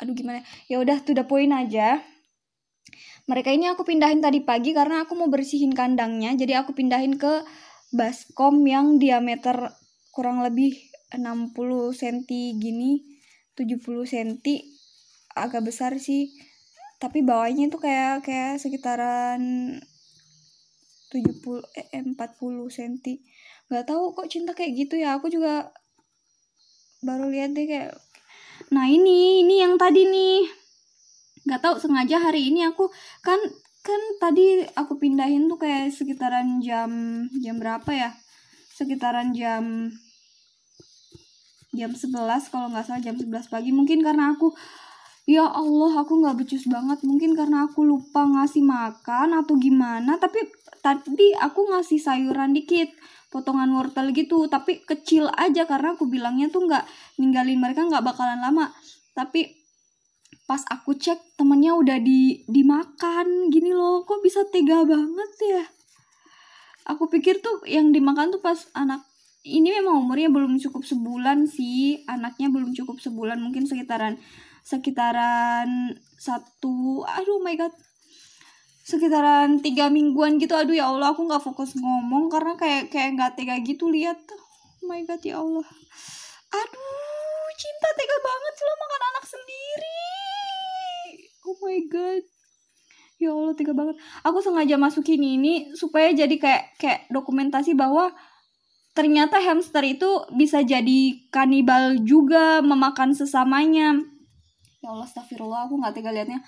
aduh gimana ya, ya udah tuh udah poin aja mereka ini aku pindahin tadi pagi karena aku mau bersihin kandangnya jadi aku pindahin ke baskom yang diameter kurang lebih 60 cm gini 70 cm agak besar sih tapi bawahnya itu kayak kayak sekitaran 70 eh 40 eh, cm nggak tahu kok cinta kayak gitu ya aku juga baru lihat deh kayak Nah ini, ini yang tadi nih. Gak tau sengaja hari ini aku kan kan tadi aku pindahin tuh kayak sekitaran jam jam berapa ya? Sekitaran jam jam 11 kalau nggak salah jam 11 pagi mungkin karena aku ya Allah aku nggak becus banget mungkin karena aku lupa ngasih makan atau gimana tapi tadi aku ngasih sayuran dikit potongan wortel gitu tapi kecil aja karena aku bilangnya tuh nggak ninggalin mereka nggak bakalan lama tapi pas aku cek temennya udah di dimakan gini loh kok bisa tega banget ya aku pikir tuh yang dimakan tuh pas anak ini memang umurnya belum cukup sebulan sih anaknya belum cukup sebulan mungkin sekitaran sekitaran satu aduh oh my god sekitaran tiga mingguan gitu aduh ya allah aku nggak fokus ngomong karena kayak kayak nggak tega gitu lihat oh my god ya allah aduh cinta tega banget lo makan anak sendiri oh my god ya allah tega banget aku sengaja masukin ini supaya jadi kayak kayak dokumentasi bahwa ternyata hamster itu bisa jadi kanibal juga memakan sesamanya ya allah astagfirullah aku nggak tega liatnya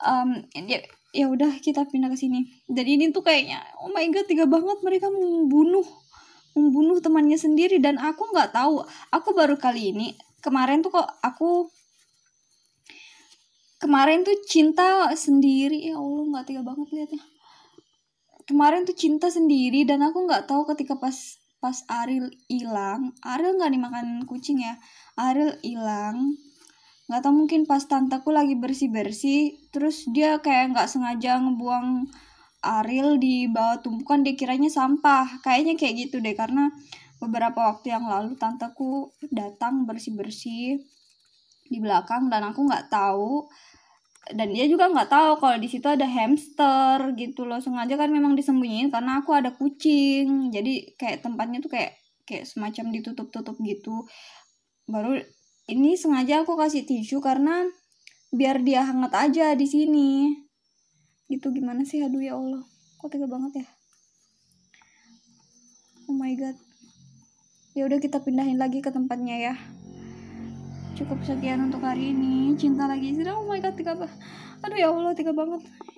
um, ya ya udah kita pindah ke sini dan ini tuh kayaknya oh my god tiga banget mereka membunuh membunuh temannya sendiri dan aku nggak tahu aku baru kali ini kemarin tuh kok aku kemarin tuh cinta sendiri ya allah nggak tiga banget liatnya kemarin tuh cinta sendiri dan aku nggak tahu ketika pas pas Ariel hilang Ariel nggak dimakan kucing ya Ariel hilang nggak tau mungkin pas tanteku lagi bersih bersih terus dia kayak nggak sengaja ngebuang Ariel di bawah tumpukan dia kiranya sampah kayaknya kayak gitu deh karena beberapa waktu yang lalu tanteku datang bersih bersih di belakang dan aku nggak tahu dan dia juga nggak tahu kalau di situ ada hamster gitu loh sengaja kan memang disembunyiin karena aku ada kucing jadi kayak tempatnya tuh kayak kayak semacam ditutup tutup gitu baru ini sengaja aku kasih tisu karena biar dia hangat aja di sini gitu gimana sih aduh ya Allah kok tega banget ya oh my god ya udah kita pindahin lagi ke tempatnya ya cukup sekian untuk hari ini cinta lagi sudah oh my god tiga aduh ya Allah tega banget